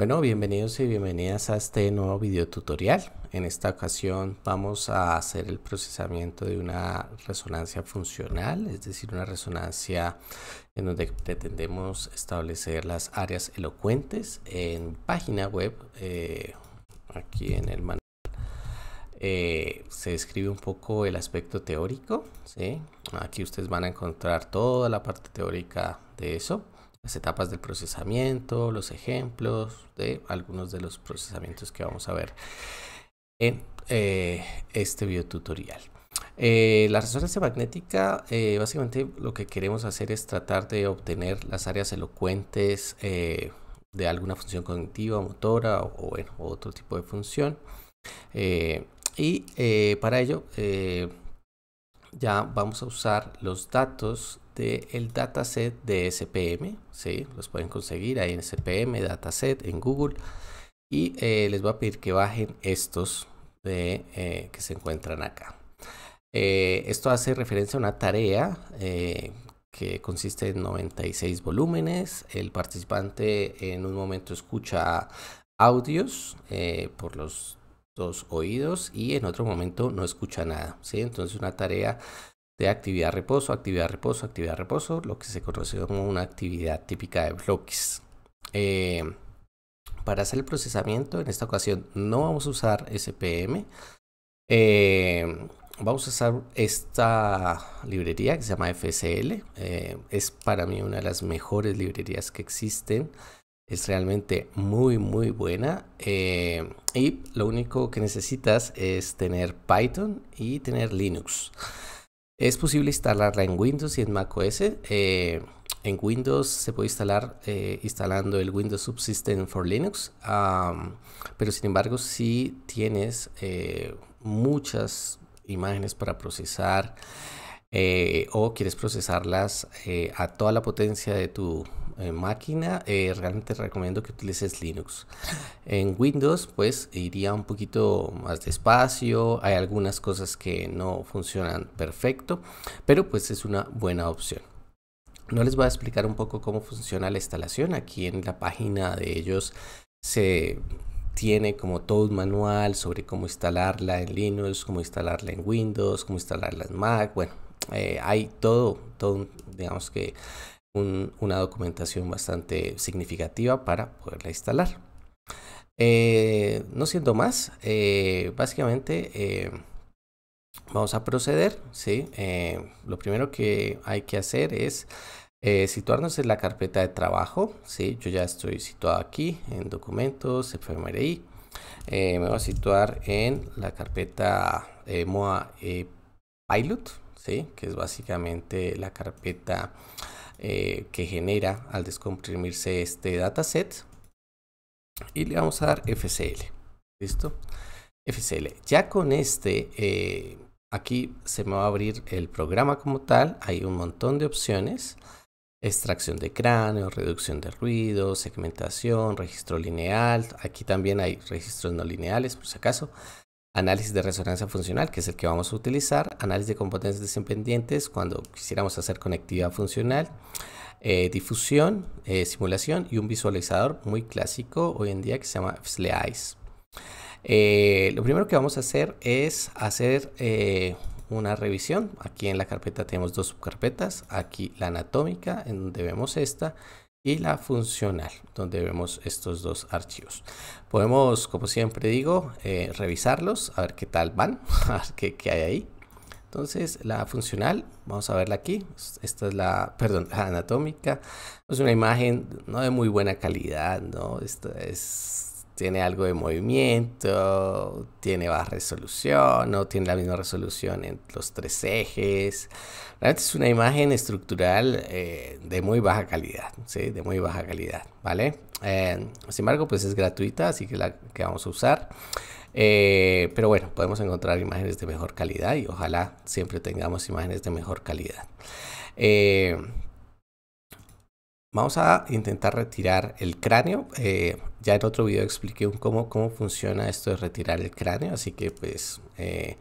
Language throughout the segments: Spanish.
Bueno, bienvenidos y bienvenidas a este nuevo video tutorial. En esta ocasión vamos a hacer el procesamiento de una resonancia funcional, es decir, una resonancia en donde pretendemos establecer las áreas elocuentes en página web. Eh, aquí en el manual eh, se describe un poco el aspecto teórico. Aquí ustedes van a encontrar toda la parte teórica de eso las etapas del procesamiento, los ejemplos de algunos de los procesamientos que vamos a ver en eh, este video tutorial. Eh, la resonancia magnética, eh, básicamente lo que queremos hacer es tratar de obtener las áreas elocuentes de alguna función cognitiva, motora o, o otro tipo de función. y para ello ya vamos a usar los datos el dataset de SPM, ¿sí? los pueden conseguir ahí en SPM, dataset, en Google, y eh, les voy a pedir que bajen estos de, eh, que se encuentran acá. Eh, esto hace referencia a una tarea que consiste en 96 volúmenes. El participante en un momento escucha audios por los dos oídos y en otro momento no escucha nada. ¿sí? Entonces una tarea de actividad reposo, actividad reposo, actividad reposo, lo que se conoce como una actividad típica de bloques. Eh, para hacer el procesamiento, en esta ocasión no vamos a usar SPM. Eh, vamos a usar esta librería que se llama FSL. Eh, es para mí una de las mejores librerías que existen. Es realmente muy, muy buena. y lo único que necesitas es tener Python y tener Linux. Es posible instalarla en Windows y en macOS. Eh, en Windows se puede instalar eh, instalando el Windows Subsystem for Linux, pero sin embargo si tienes eh, muchas imágenes para procesar, eh, o quieres procesarlas eh, a toda la potencia de tu eh, máquina, realmente recomiendo que utilices Linux. En Windows, pues iría un poquito más despacio, hay algunas cosas que no funcionan perfecto, pero pues es una buena opción. No les voy a explicar un poco cómo funciona la instalación. Aquí en la página de ellos se tiene como todo un manual sobre cómo instalarla en Linux, cómo instalarla en Windows, cómo instalarla en Mac, bueno, eh, hay todo, digamos que una documentación bastante significativa para poderla instalar. Eh, no siendo más, eh, básicamente vamos a proceder. ¿sí? lo primero que hay que hacer es situarnos en la carpeta de trabajo. ¿sí? Yo ya estoy situado aquí en documentos, FMRI. me voy a situar en la carpeta MOA Pilot que es básicamente la carpeta eh, que genera al descomprimirse este dataset. Y le vamos a dar FCL. ¿Listo? FCL. Ya con este, eh, aquí se me va a abrir el programa como tal. Hay un montón de opciones. Extracción de cráneo, reducción de ruido, segmentación, registro lineal. Aquí también hay registros no lineales, por si acaso análisis de resonancia funcional, que es el que vamos a utilizar, análisis de componentes desempendientes cuando quisiéramos hacer conectividad funcional, eh, difusión, eh, simulación y un visualizador muy clásico hoy en día que se llama Slice eh, lo primero que vamos a hacer es hacer una revisión. Aquí en la carpeta tenemos dos subcarpetas. Aquí la anatómica, en donde vemos esta, y la funcional, donde vemos estos dos archivos. Podemos, como siempre digo, eh, revisarlos, a ver qué tal van, a ver qué, hay ahí. Entonces, la funcional, vamos a verla aquí. Esta es la, perdón, anatómica. Es una imagen no de muy buena calidad, ¿no? Esta es tiene algo de movimiento, tiene baja resolución, no tiene la misma resolución en los tres ejes. Realmente es una imagen estructural eh, de muy baja calidad, ¿sí? De muy baja calidad, ¿vale? Eh, sin embargo, pues es gratuita, así que la que vamos a usar. Eh, pero bueno, podemos encontrar imágenes de mejor calidad y ojalá siempre tengamos imágenes de mejor calidad. Vamos a intentar retirar el cráneo. Eh, ya en otro video expliqué cómo, funciona esto de retirar el cráneo, así que pues, eh,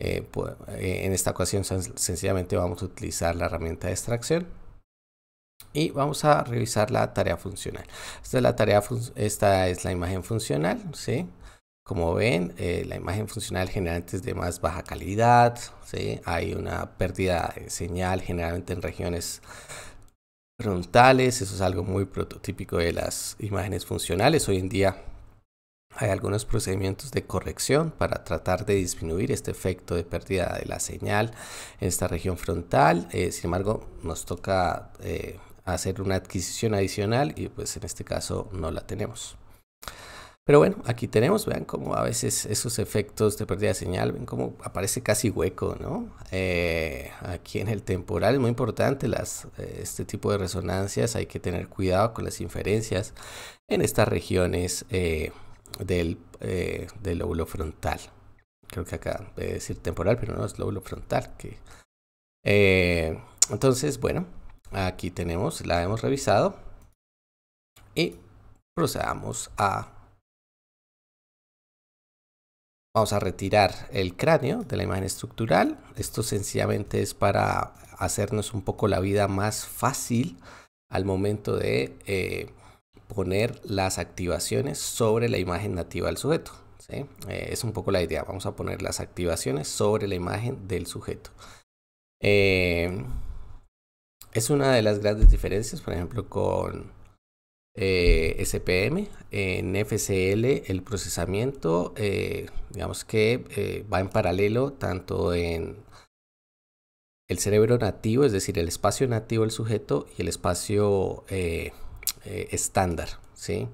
eh, en esta ocasión sencillamente vamos a utilizar la herramienta de extracción. Y vamos a revisar la tarea funcional. Esta es la, tarea esta es la imagen funcional, ¿sí? Como ven, la imagen funcional generalmente es de más baja calidad, hay una pérdida de señal generalmente en regiones frontales, eso es algo muy prototípico de las imágenes funcionales. Hoy en día hay algunos procedimientos de corrección para tratar de disminuir este efecto de pérdida de la señal en esta región frontal. Eh, sin embargo, nos toca eh, hacer una adquisición adicional y pues en este caso no la tenemos. Pero bueno, aquí tenemos, vean cómo a veces esos efectos de pérdida de señal, ven cómo aparece casi hueco, ¿no? Eh, aquí en el temporal muy importante eh, este tipo de resonancias, hay que tener cuidado con las inferencias en estas regiones eh, del, lóbulo frontal. Creo que acá debe decir temporal, pero no es lóbulo frontal. Que, entonces, bueno, aquí tenemos, la hemos revisado y procedamos a Vamos a retirar el cráneo de la imagen estructural. Esto sencillamente es para hacernos un poco la vida más fácil al momento de eh, poner las activaciones sobre la imagen nativa del sujeto. Eh, es un poco la idea. Vamos a poner las activaciones sobre la imagen del sujeto. Eh, es una de las grandes diferencias, por ejemplo, con eh, SPM. En FCL el procesamiento, eh, digamos que eh, va en paralelo tanto en el cerebro nativo, es decir, el espacio nativo del sujeto y el espacio estándar, ¿sí?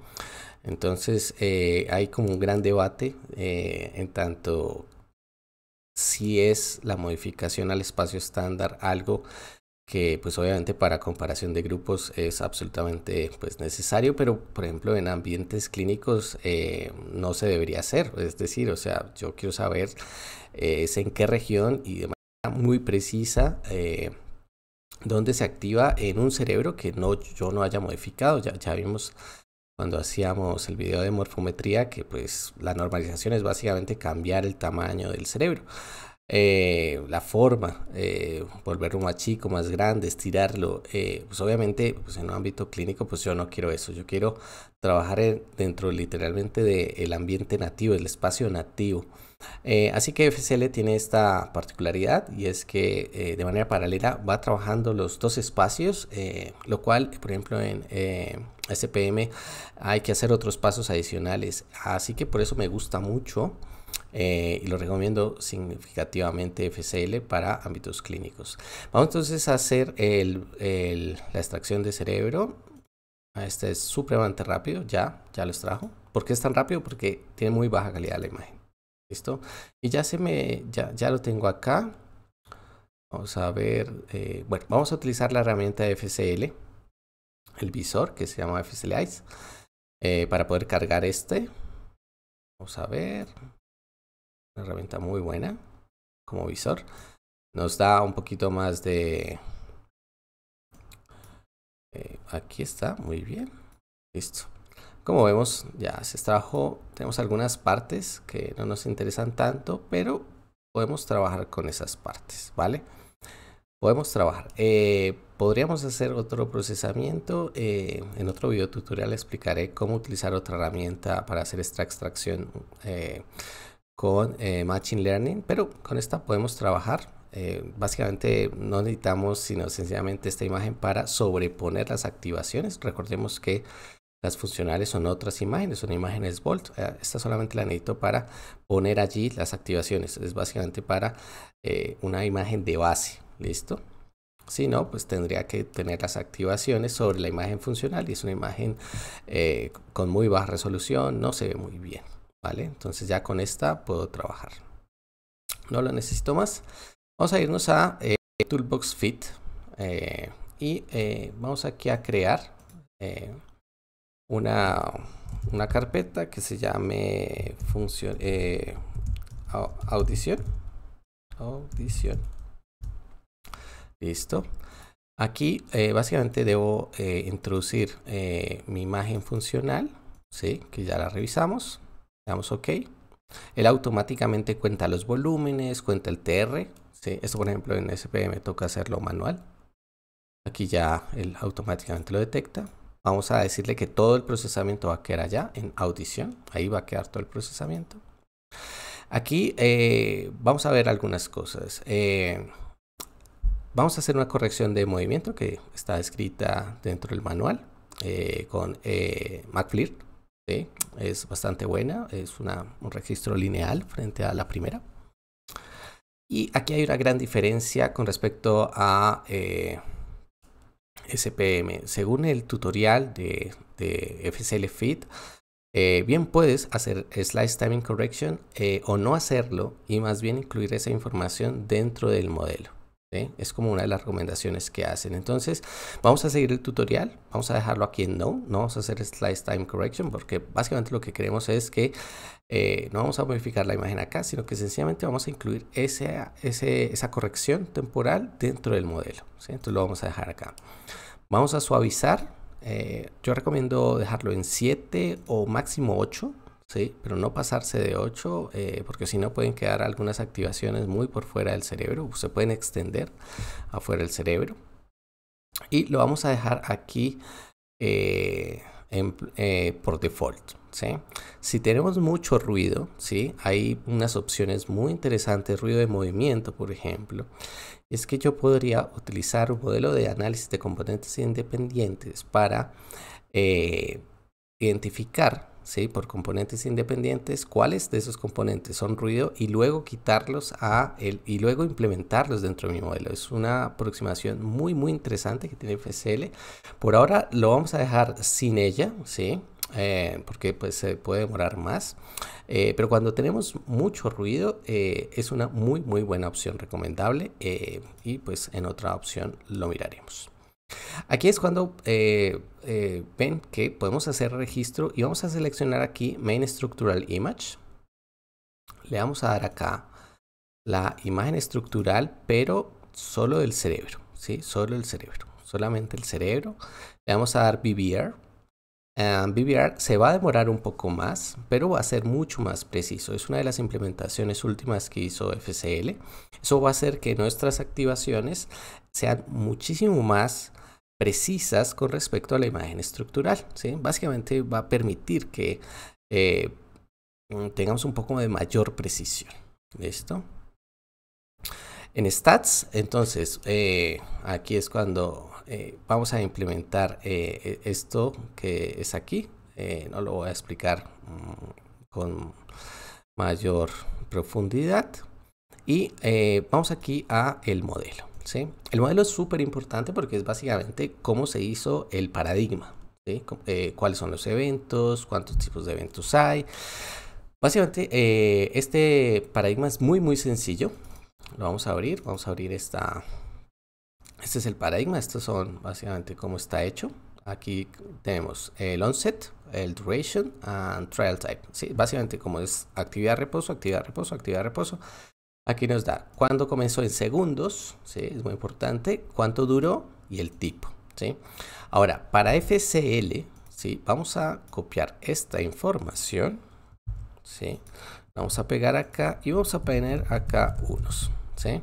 Entonces hay como un gran debate en tanto si es la modificación al espacio estándar algo que pues obviamente para comparación de grupos es absolutamente pues necesario, pero por ejemplo en ambientes clínicos eh, no se debería hacer, es decir, o sea, yo quiero saber eh, es en qué región y de manera muy precisa eh, dónde se activa en un cerebro que no, yo no haya modificado, ya, ya vimos cuando hacíamos el video de morfometría que pues la normalización es básicamente cambiar el tamaño del cerebro. Eh, la forma, eh, volverlo más chico, más grande, estirarlo. Eh, pues obviamente, pues en un ámbito clínico, pues yo no quiero eso. Yo quiero trabajar dentro literalmente del ambiente nativo, el espacio nativo. así que FCL tiene esta particularidad y es que de manera paralela va trabajando los dos espacios, lo cual, por ejemplo, en SPM hay que hacer otros pasos adicionales. Así que por eso me gusta mucho. Eh, y lo recomiendo significativamente FCL para ámbitos clínicos. Vamos entonces a hacer la extracción de cerebro. Ah, este es supremamente rápido, ya, ya lo extrajo. ¿Por qué es tan rápido? Porque tiene muy baja calidad la imagen. ¿Listo? Y ya se me, ya, lo tengo acá. Vamos a ver, eh, bueno, vamos a utilizar la herramienta FCL, el visor que se llama FCL Eyes, eh, para poder cargar este. Vamos a ver, herramienta muy buena como visor. Nos da un poquito más de... Eh, aquí está, muy bien. Listo. Como vemos, ya se trabajó. Tenemos algunas partes que no nos interesan tanto, pero podemos trabajar con esas partes, ¿vale? Podemos trabajar. Eh, podríamos hacer otro procesamiento. Eh, en otro video tutorial explicaré cómo utilizar otra herramienta para hacer esta extracción con eh, Machine Learning, pero con esta podemos trabajar. Eh, básicamente no necesitamos sino sencillamente esta imagen para sobreponer las activaciones. Recordemos que las funcionales son otras imágenes, son imágenes Volt. Eh, esta solamente la necesito para poner allí las activaciones. Es básicamente para una imagen de base. ¿Listo? Si no, pues tendría que tener las activaciones sobre la imagen funcional y es una imagen con muy baja resolución, no se ve muy bien. Vale, entonces ya con esta puedo trabajar. No lo necesito más. Vamos a irnos a eh, Toolbox Fit eh, y eh, vamos aquí a crear una, carpeta que se llame función, audición. Audición. Listo. Aquí básicamente debo introducir mi imagen funcional, ¿sí? que ya la revisamos le damos OK. Él automáticamente cuenta los volúmenes, cuenta el TR. ¿sí? Esto, por ejemplo, en SPM toca hacerlo manual. Aquí ya él automáticamente lo detecta. Vamos a decirle que todo el procesamiento va a quedar allá en audición. Ahí va a quedar todo el procesamiento. Aquí eh, vamos a ver algunas cosas. Eh, vamos a hacer una corrección de movimiento que está escrita dentro del manual eh, con MacFlirt, ¿sí? es bastante buena, es un registro lineal frente a la primera. Y aquí hay una gran diferencia con respecto a eh, SPM. Según el tutorial de, FSL Fit, eh, bien puedes hacer slice timing correction eh, o no hacerlo y más bien incluir esa información dentro del modelo. Es como una de las recomendaciones que hacen. Entonces, vamos a seguir el tutorial. Vamos a dejarlo aquí en No. No vamos a hacer Slice Time Correction porque básicamente lo que queremos es que eh, no vamos a modificar la imagen acá, sino que sencillamente vamos a incluir esa corrección temporal dentro del modelo. Entonces, lo vamos a dejar acá. Vamos a suavizar. Eh, yo recomiendo dejarlo en 7 o máximo 8 ¿sí? Pero no pasarse de 8, eh, porque si no pueden quedar algunas activaciones muy por fuera del cerebro, se pueden extender afuera del cerebro. Y lo vamos a dejar aquí eh, eh, por default. ¿sí? Si tenemos mucho ruido, ¿sí? hay unas opciones muy interesantes, ruido de movimiento, por ejemplo. Es que yo podría utilizar un modelo de análisis de componentes independientes para identificar por componentes independientes, cuáles de esos componentes son ruido y luego quitarlos a el, y luego implementarlos dentro de mi modelo. Es una aproximación muy muy interesante que tiene FSL. Por ahora lo vamos a dejar sin ella, ¿sí? Eh, porque pues se puede demorar más eh, pero cuando tenemos mucho ruido eh, es una muy muy buena opción recomendable y pues en otra opción lo miraremos aquí es cuando eh, ven que podemos hacer registro y vamos a seleccionar aquí Main Structural Image. Le vamos a dar acá la imagen estructural, pero solo del cerebro, ¿sí? Solo el cerebro, solamente el cerebro. Le vamos a dar BBR. Um, eh, se va a demorar un poco más, pero va a ser mucho más preciso. Es una de las implementaciones últimas que hizo FCL. Eso va a hacer que nuestras activaciones sean muchísimo más precisas con respecto a la imagen estructural. Básicamente va a permitir que eh, mm, tengamos un poco de mayor precisión. ¿Listo? En stats, entonces, eh, aquí es cuando eh, vamos a implementar e, esto que es aquí. no lo voy a explicar mm, con mayor profundidad. Y vamos aquí a el modelo. El modelo es súper importante porque es básicamente cómo se hizo el paradigma, eh, cuáles son los eventos, cuántos tipos de eventos hay. Básicamente, eh, este paradigma es muy, muy sencillo. Lo vamos a abrir, vamos a abrir esta... Este es el paradigma, estos son básicamente cómo está hecho. Aquí tenemos el onset, el duration and trial type. Básicamente como es actividad reposo, actividad reposo, actividad reposo. Aquí nos da cuándo comenzó en segundos, ¿sí? es muy importante, cuánto duró y el tipo. ¿sí? Ahora, para FCL, ¿sí? vamos a copiar esta información. Vamos a pegar acá y vamos a poner acá unos. ¿sí?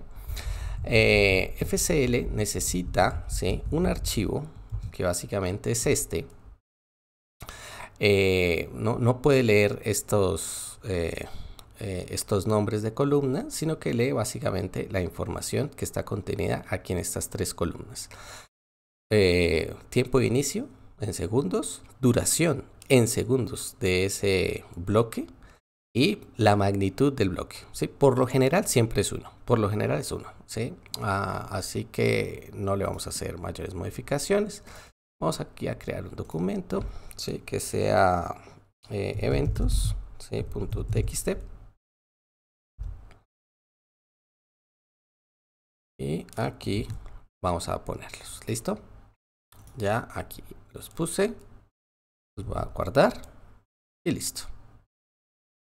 Eh, FCL necesita ¿sí? un archivo que básicamente es este. Eh, no, puede leer estos... Eh, eh, estos nombres de columna, sino que lee básicamente la información que está contenida aquí en estas tres columnas. Eh, tiempo de inicio en segundos, duración en segundos de ese bloque y la magnitud del bloque. Por lo general siempre es uno. Por lo general es uno. Ah, así que no le vamos a hacer mayores modificaciones. Vamos aquí a crear un documento que sea eh, eventos.txt. Y aquí vamos a ponerlos. ¿Listo? Ya aquí los puse. Los voy a guardar. Y listo.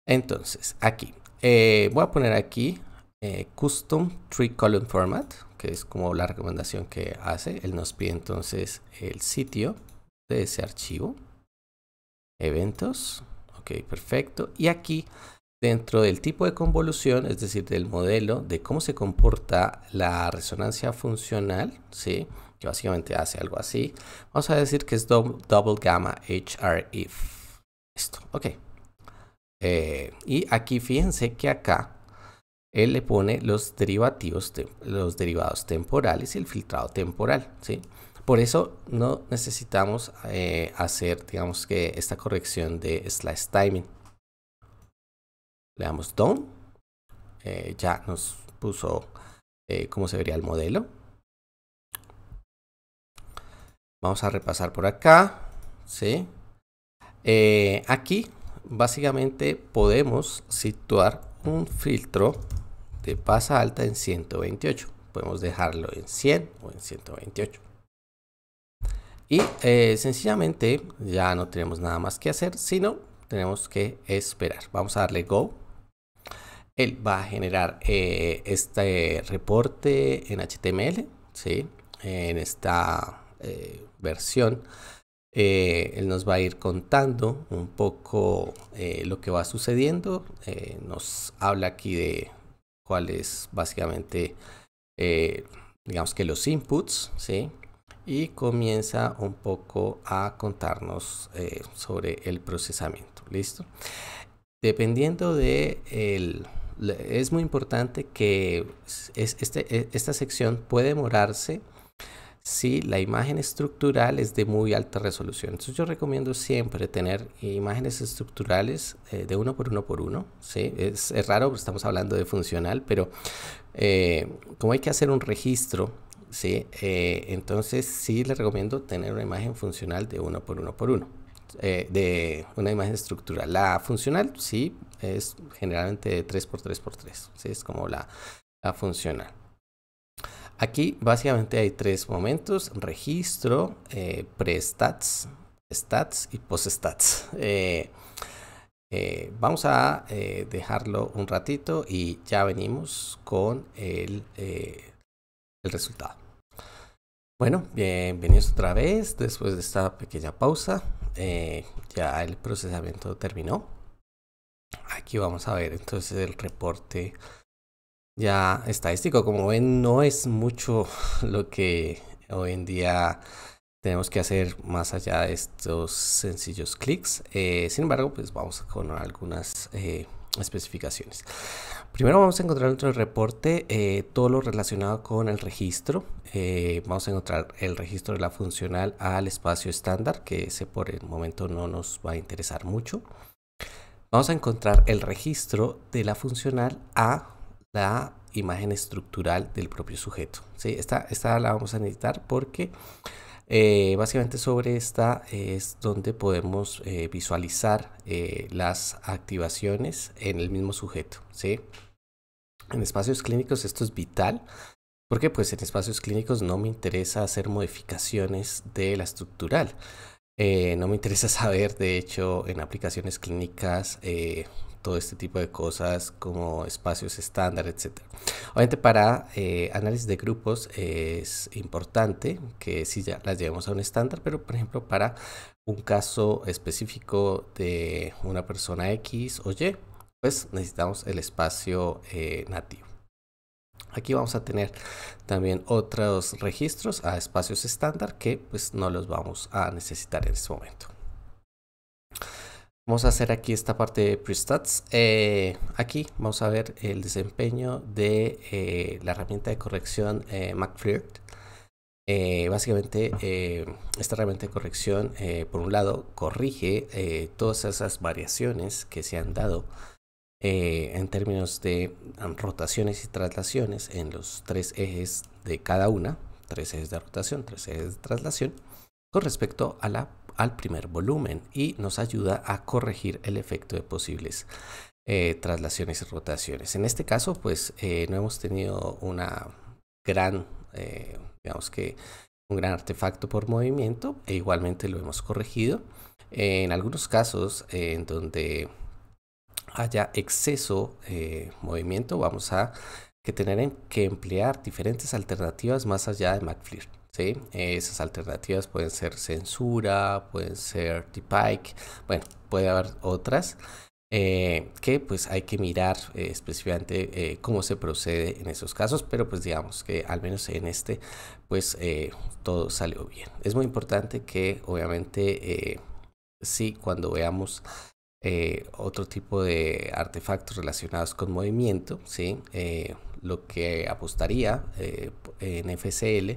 Entonces, aquí. Eh, voy a poner aquí eh, Custom Tree Column Format, que es como la recomendación que hace. Él nos pide entonces el sitio de ese archivo. Eventos. Ok, perfecto. Y aquí Dentro del tipo de convolución, es decir, del modelo de cómo se comporta la resonancia funcional, ¿sí? que básicamente hace algo así, vamos a decir que es double gamma HRIF. esto ok. Eh, y aquí fíjense que acá él le pone los derivativos, los derivados temporales y el filtrado temporal, ¿sí? Por eso no necesitamos eh, hacer, digamos que, esta corrección de slice timing. Le damos down eh, ya nos puso eh, cómo se vería el modelo. Vamos a repasar por acá. Eh, aquí básicamente podemos situar un filtro de pasa alta en 128. Podemos dejarlo en 100 o en 128. Y sencillamente ya no tenemos nada más que hacer, sino tenemos que esperar. Vamos a darle Go. Él va a generar eh, este reporte en HTML, ¿sí? en esta eh, versión. Eh, él nos va a ir contando un poco lo que va sucediendo. nos habla aquí de cuáles básicamente, digamos que los inputs, ¿sí? y comienza un poco a contarnos sobre el procesamiento. ¿Listo? Dependiendo de el es muy importante que este, e, esta sección puede demorarse si la imagen estructural es de muy alta resolución. Entonces yo recomiendo siempre tener imágenes estructurales eh, de uno por uno por uno. ¿sí? Es, es, raro, estamos hablando de funcional, pero eh, como hay que hacer un registro, ¿sí? Eh, entonces sí le recomiendo tener una imagen funcional de uno por uno por uno. de una imagen estructural. La funcional, sí, es generalmente 3x3x3, x 3 es como la, la funcional. Aquí básicamente hay tres momentos, registro, eh, pre-stats, stats y post-stats. Eh, eh, vamos a dejarlo un ratito y ya venimos con el, el resultado. Bueno, bienvenidos otra vez después de esta pequeña pausa. ya el procesamiento terminó. Aquí vamos a ver entonces el reporte ya estadístico. Como ven, no es mucho lo que hoy en día tenemos que hacer más allá de estos sencillos clics. Eh, sin embargo, pues vamos con algunas eh, especificaciones. Primero vamos a encontrar dentro del reporte eh, todo lo relacionado con el registro. vamos a encontrar el registro de la funcional al espacio estándar, que ese por el momento no nos va a interesar mucho vamos a encontrar el registro de la funcional a la imagen estructural del propio sujeto. ¿sí? Esta, esta la vamos a necesitar porque eh, básicamente sobre esta es donde podemos eh, visualizar eh, las activaciones en el mismo sujeto. ¿sí? En espacios clínicos esto es vital porque pues en espacios clínicos no me interesa hacer modificaciones de la estructural. Eh, no me interesa saber, de hecho, en aplicaciones clínicas, eh, todo este tipo de cosas como espacios estándar, etc. Obviamente para eh, análisis de grupos es importante que si ya las llevemos a un estándar, pero por ejemplo para un caso específico de una persona X o Y, pues necesitamos el espacio nativo. Aquí vamos a tener también otros registros a espacios estándar que pues no los vamos a necesitar en este momento. Vamos a hacer aquí esta parte de prestats. Eh, aquí vamos a ver el desempeño de eh, la herramienta de corrección eh, eh básicamente, eh, esta herramienta de corrección, por un lado, corrige todas esas variaciones que se han dado eh, en términos de um, rotaciones y traslaciones en los tres ejes de cada una, tres ejes de rotación, tres ejes de traslación, con respecto al primer volumen y nos ayuda a corregir el efecto de posibles eh, traslaciones y rotaciones. En este caso, pues eh, no hemos tenido una gran, digamos que un gran artefacto por movimiento e igualmente lo hemos corregido. en algunos casos en donde haya exceso de movimiento, vamos a que tener que emplear diferentes alternativas más allá de McFleer. ¿sí? Esas alternativas pueden ser censura, pueden ser de bueno, puede haber otras eh, que pues hay que mirar eh, específicamente eh, cómo se procede en esos casos, pero pues digamos que al menos en este pues todo salió bien. Es muy importante que obviamente sí cuando veamos eh, otro tipo de artefactos relacionados con movimiento, ¿sí? Eh, lo que apostaría eh, en FCL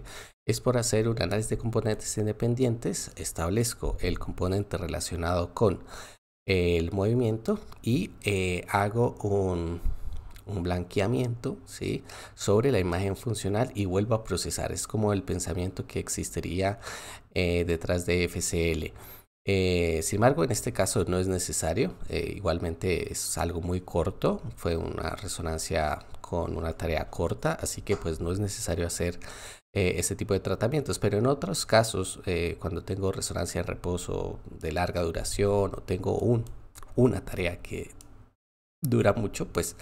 es por hacer un análisis de componentes independientes, establezco el componente relacionado con el movimiento y hago un, un blanqueamiento ¿sí? sobre la imagen funcional y vuelvo a procesar. Es como el pensamiento que existiría detrás de FCL. Eh, sin embargo, en este caso no es necesario. Eh, igualmente es algo muy corto. Fue una resonancia con una tarea corta, así que pues no es necesario hacer eh, ese tipo de tratamientos. Pero en otros casos, cuando tengo resonancia en reposo de larga duración o tengo una tarea que dura mucho, pues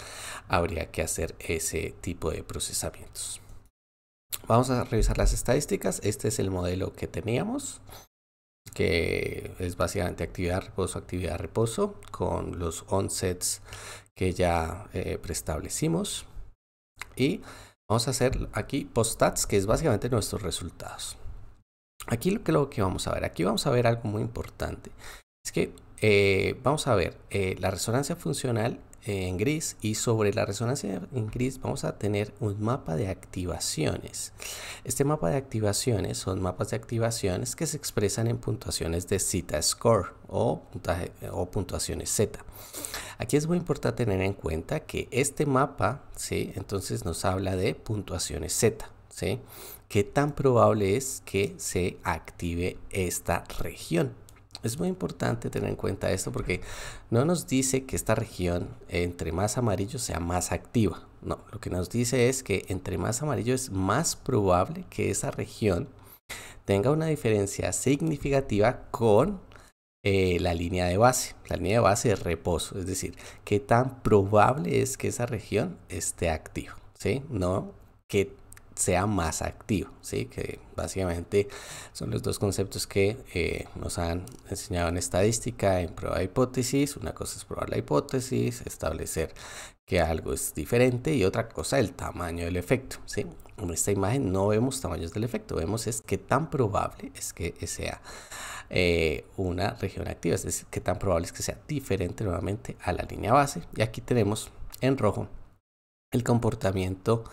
habría que hacer ese tipo de procesamientos. Vamos a revisar las estadísticas. Este es el modelo que teníamos que es básicamente actividad, reposo, actividad, reposo, con los onsets que ya eh, preestablecimos. Y vamos a hacer aquí postats, que es básicamente nuestros resultados. Aquí lo que, lo que vamos a ver, aquí vamos a ver algo muy importante. Es que eh, vamos a ver eh, la resonancia funcional en gris y sobre la resonancia en gris vamos a tener un mapa de activaciones. Este mapa de activaciones son mapas de activaciones que se expresan en puntuaciones de zeta score o, o puntuaciones Z. Aquí es muy importante tener en cuenta que este mapa, ¿sí? entonces nos habla de puntuaciones Z. ¿sí? ¿Qué tan probable es que se active esta región? Es muy importante tener en cuenta esto porque no nos dice que esta región entre más amarillo sea más activa. No, lo que nos dice es que entre más amarillo es más probable que esa región tenga una diferencia significativa con eh, la línea de base, la línea de base de reposo, es decir, qué tan probable es que esa región esté activa, ¿sí? No qué sea más activo, ¿sí? que básicamente son los dos conceptos que eh, nos han enseñado en estadística, en prueba de hipótesis. Una cosa es probar la hipótesis, establecer que algo es diferente y otra cosa el tamaño del efecto. ¿sí? En esta imagen no vemos tamaños del efecto, vemos es qué tan probable es que sea eh, una región activa, es decir, qué tan probable es que sea diferente nuevamente a la línea base. Y aquí tenemos en rojo el comportamiento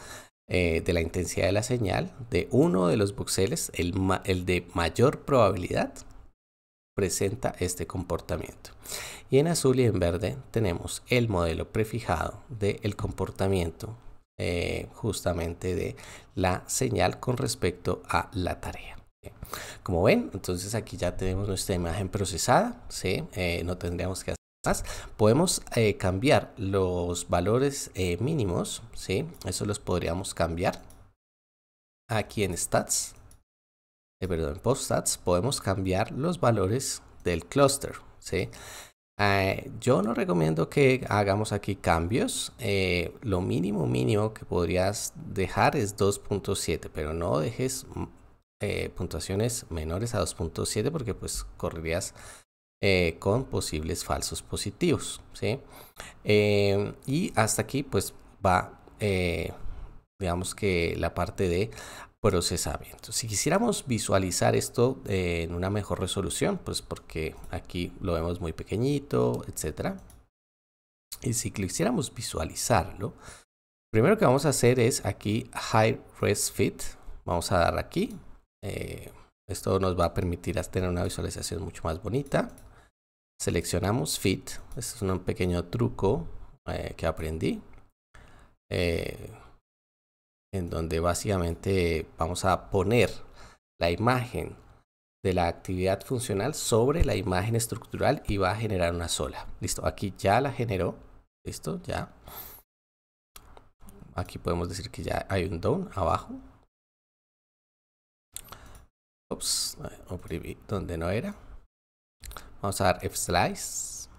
eh, de la intensidad de la señal de uno de los voxeles, el, el de mayor probabilidad, presenta este comportamiento. Y en azul y en verde tenemos el modelo prefijado del el comportamiento eh, justamente de la señal con respecto a la tarea. Como ven, entonces aquí ya tenemos nuestra imagen procesada, ¿sí? Eh, no tendríamos que hacer podemos eh, cambiar los valores eh, mínimos, ¿sí? Eso los podríamos cambiar. Aquí en Stats, eh, perdón, Post Stats, podemos cambiar los valores del cluster ¿sí? yo no recomiendo que hagamos aquí cambios. lo mínimo mínimo que podrías dejar es 2.7, pero no dejes mm, puntuaciones menores a 2.7 porque pues correrías eh, con posibles falsos positivos. Eh, y hasta aquí pues va, eh, digamos que la parte de procesamiento. Si quisiéramos visualizar esto en una mejor resolución, pues porque aquí lo vemos muy pequeñito, etcétera. Y si quisiéramos visualizarlo, primero que vamos a hacer es aquí High Res Fit. Vamos a dar aquí. esto nos va a permitir tener una visualización mucho más bonita. Seleccionamos Fit. Este es un pequeño truco eh, que aprendí. Eh, en donde básicamente vamos a poner la imagen de la actividad funcional sobre la imagen estructural y va a generar una sola. Listo, aquí ya la generó. Listo, ya. Aquí podemos decir que ya hay un down abajo. Ups, eh, oprimí donde no era. Vamos a dar F-Slice.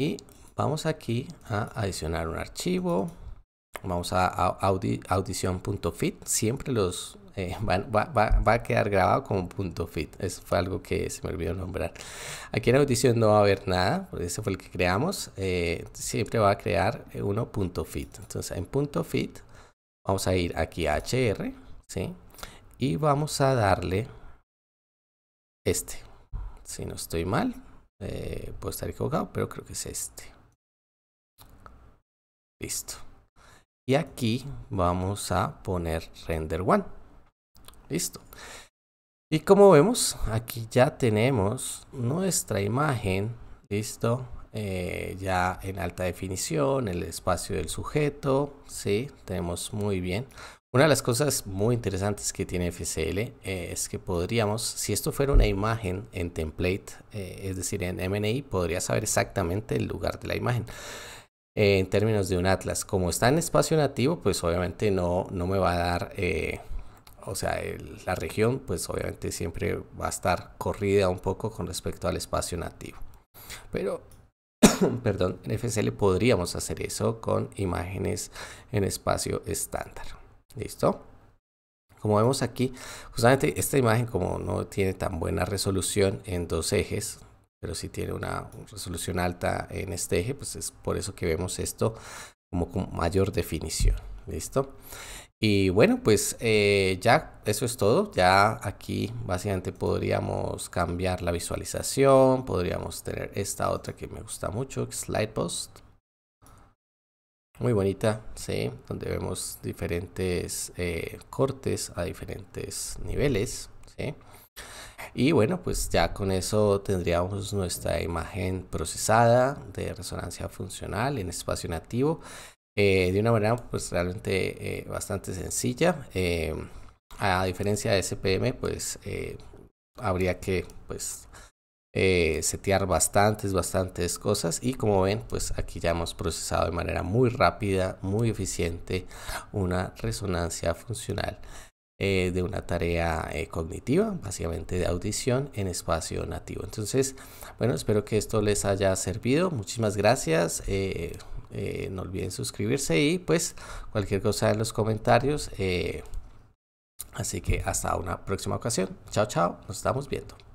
Y vamos aquí a adicionar un archivo. Vamos a audición.fit. Siempre los eh, va, a quedar grabado como punto .fit. Eso fue algo que se me olvidó nombrar. Aquí en audición no va a haber nada, porque ese fue el que creamos. Eh, siempre va a crear eh, uno punto .fit. Entonces en punto .fit vamos a ir aquí a HR, ¿sí? Y vamos a darle este. Si no estoy mal, eh, puedo estar equivocado, pero creo que es este. Listo. Y aquí vamos a poner render one. Listo. Y como vemos, aquí ya tenemos nuestra imagen. Listo. Eh, ya en alta definición, el espacio del sujeto. Sí, tenemos muy bien. Una de las cosas muy interesantes que tiene FCL eh, es que podríamos, si esto fuera una imagen en template, eh, es decir, en MNI, podría saber exactamente el lugar de la imagen. Eh, en términos de un atlas, como está en espacio nativo, pues obviamente no, no me va a dar, o sea, la región, pues obviamente siempre va a estar corrida un poco con respecto al espacio nativo. Pero perdón, en FSL podríamos hacer eso con imágenes en espacio estándar. ¿Listo? Como vemos aquí, justamente esta imagen como no tiene tan buena resolución en dos ejes, pero si tiene una resolución alta en este eje, pues es por eso que vemos esto como con mayor definición. ¿Listo? Y bueno, pues eh, ya eso es todo. Ya aquí básicamente podríamos cambiar la visualización. Podríamos tener esta otra que me gusta mucho, Slide Post muy bonita, ¿sí? donde vemos diferentes eh, cortes a diferentes niveles. Y bueno, pues ya con eso tendríamos nuestra imagen procesada de resonancia funcional en espacio nativo eh, de una manera pues realmente eh, bastante sencilla. a diferencia de SPM, pues habría que pues eh, setear bastantes, bastantes cosas y como ven, pues aquí ya hemos procesado de manera muy rápida, muy eficiente una resonancia funcional eh, de una tarea eh, cognitiva, básicamente de audición en espacio nativo. Entonces, bueno, espero que esto les haya servido. Muchísimas gracias. no olviden suscribirse y pues cualquier cosa en los comentarios. así que hasta una próxima ocasión. Chao, chao. Nos estamos viendo.